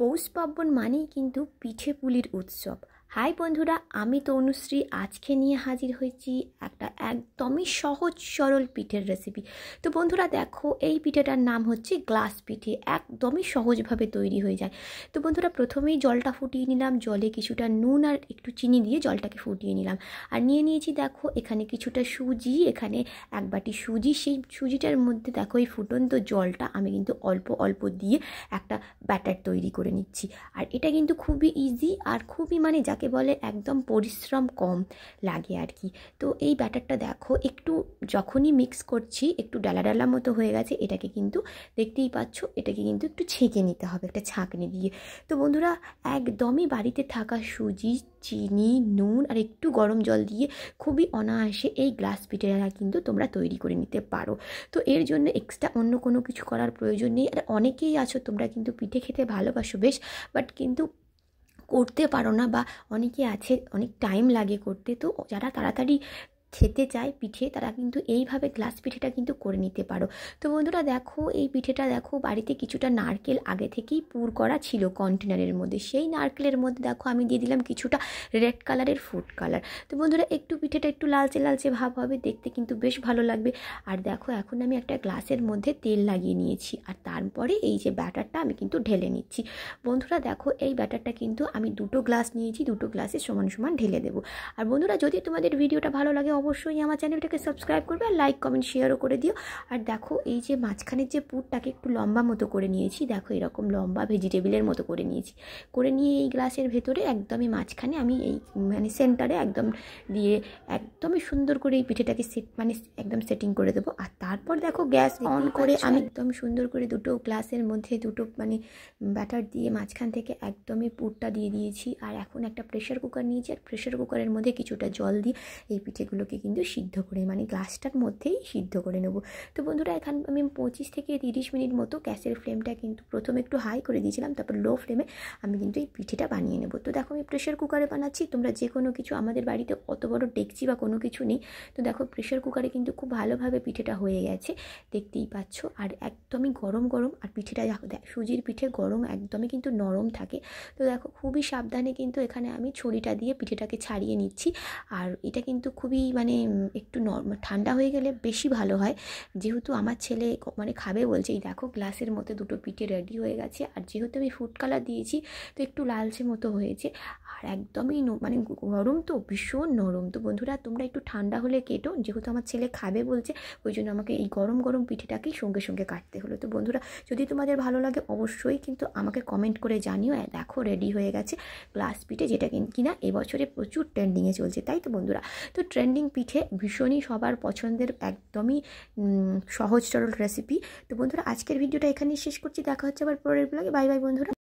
পৌষ পার্বণ মানেই কিন্তু পিঠে পুলির উৎসব হাই বন্ধুরা আমি তনুশ্রী আজকে নিয়ে হাজির হয়েছি একটা একদমই সহজ সরল পিঠের রেসিপি তো বন্ধুরা দেখো এই পিঠেটার নাম হচ্ছে গ্লাস পিঠে একদমই সহজভাবে তৈরি হয়ে যায় তো বন্ধুরা প্রথমেই জলটা ফুটিয়ে নিলাম জলে কিছুটা নুন আর একটু চিনি দিয়ে জলটাকে ফুটিয়ে নিলাম আর নিয়ে নিয়েছি দেখো এখানে কিছুটা সুজি এখানে এক বাটি সুজি সেই সুজিটার মধ্যে দেখো এই ফুটন্ত জলটা আমি কিন্তু অল্প অল্প দিয়ে একটা ব্যাটার তৈরি করে নিচ্ছি আর এটা কিন্তু খুবই ইজি আর খুবই মানে যাকে যাকে বলে একদম পরিশ্রম কম লাগে আর কি তো এই ব্যাটারটা দেখো একটু যখনই মিক্স করছি একটু ডালা ডালা মতো হয়ে গেছে এটাকে কিন্তু দেখতেই পাচ্ছ এটাকে কিন্তু একটু ছেঁকে নিতে হবে একটা ছাঁকনি দিয়ে তো বন্ধুরা একদমই বাড়িতে থাকা সুজি চিনি নুন আর একটু গরম জল দিয়ে খুবই অনায়াসে এই গ্লাস পিঠেরা কিন্তু তোমরা তৈরি করে নিতে পারো তো এর জন্য এক্সট্রা অন্য কোনো কিছু করার প্রয়োজন নেই আর অনেকেই আছো তোমরা কিন্তু পিঠে খেতে ভালোবাসো বেশ বাট কিন্তু করতে পারো না বা অনেকে আছে অনেক টাইম লাগে করতে তো যারা তাড়াতাড়ি খেতে চায় পিঠে তারা কিন্তু এইভাবে গ্লাস পিঠেটা কিন্তু করে নিতে পারো তো বন্ধুরা দেখো এই পিঠেটা দেখো বাড়িতে কিছুটা নারকেল আগে থেকেই পুর করা ছিল কন্টেনারের মধ্যে সেই নারকেলের মধ্যে দেখো আমি দিয়ে দিলাম কিছুটা রেড কালারের ফুড কালার তো বন্ধুরা একটু পিঠেটা একটু লালচে লালচে ভাব হবে দেখতে কিন্তু বেশ ভালো লাগবে আর দেখো এখন আমি একটা গ্লাসের মধ্যে তেল লাগিয়ে নিয়েছি আর তারপরে এই যে ব্যাটারটা আমি কিন্তু ঢেলে নিচ্ছি বন্ধুরা দেখো এই ব্যাটারটা কিন্তু আমি দুটো গ্লাস নিয়েছি দুটো গ্লাসে সমান সমান ঢেলে দেবো আর বন্ধুরা যদি তোমাদের ভিডিওটা ভালো লাগে অবশ্যই আমার চ্যানেলটাকে সাবস্ক্রাইব করবে আর লাইক কমেন্ট শেয়ারও করে দিও আর দেখো এই যে মাঝখানের যে পুরটাকে একটু লম্বা মতো করে নিয়েছি দেখো এরকম লম্বা ভেজিটেবিলের মতো করে নিয়েছি করে নিয়ে এই গ্লাসের ভেতরে একদমই মাঝখানে আমি এই মানে সেন্টারে একদম দিয়ে একদমই সুন্দর করে এই পিঠেটাকে সেট মানে একদম সেটিং করে দেবো আর তারপর দেখো গ্যাস অন আচ্ছা। করে আমি একদম সুন্দর করে দুটো গ্লাসের মধ্যে দুটো মানে ব্যাটার দিয়ে মাঝখান থেকে একদমই পুরটা দিয়ে দিয়েছি আর এখন একটা প্রেশার কুকার নিয়েছি আর প্রেশার কুকারের মধ্যে কিছুটা জল দিয়ে এই পিঠেগুলো এগুলোকে কিন্তু সিদ্ধ করে মানে গ্লাসটার মধ্যেই সিদ্ধ করে নেব তো বন্ধুরা এখান আমি পঁচিশ থেকে তিরিশ মিনিট মতো গ্যাসের ফ্লেমটা কিন্তু প্রথমে একটু হাই করে দিয়েছিলাম তারপর লো ফ্লেমে আমি কিন্তু এই পিঠেটা বানিয়ে নেব তো দেখো আমি প্রেশার কুকারে বানাচ্ছি তোমরা যে কোনো কিছু আমাদের বাড়িতে অত বড় ডেকচি বা কোনো কিছু নেই তো দেখো প্রেশার কুকারে কিন্তু খুব ভালোভাবে পিঠেটা হয়ে গেছে দেখতেই পাচ্ছ আর একদমই গরম গরম আর পিঠেটা সুজির পিঠে গরম একদমই কিন্তু নরম থাকে তো দেখো খুবই সাবধানে কিন্তু এখানে আমি ছড়িটা দিয়ে পিঠেটাকে ছাড়িয়ে নিচ্ছি আর এটা কিন্তু খুবই মানে একটু মানে ঠান্ডা হয়ে গেলে বেশি ভালো হয় যেহেতু আমার ছেলে মানে খাবে বলছে এই দেখো গ্লাসের মতো দুটো পিঠে রেডি হয়ে গেছে আর যেহেতু আমি ফুড কালার দিয়েছি তো একটু লালচে মতো হয়েছে আর একদমই মানে গরম তো ভীষণ নরম তো বন্ধুরা তোমরা একটু ঠান্ডা হলে কেটো যেহেতু আমার ছেলে খাবে বলছে ওই জন্য আমাকে এই গরম গরম পিঠেটাকেই সঙ্গে সঙ্গে কাটতে হলো তো বন্ধুরা যদি তোমাদের ভালো লাগে অবশ্যই কিন্তু আমাকে কমেন্ট করে জানিও দেখো রেডি হয়ে গেছে গ্লাস পিঠে যেটা কিনা এবছরে প্রচুর ট্রেন্ডিংয়ে চলছে তাই তো বন্ধুরা তো ট্রেন্ডিং পিঠে ভীষণই সবার পছন্দের একদমই সহজ সরল রেসিপি তো বন্ধুরা আজকের ভিডিওটা এখানেই শেষ করছি দেখা হচ্ছে আবার পরের ব্লগে বাই বাই বন্ধুরা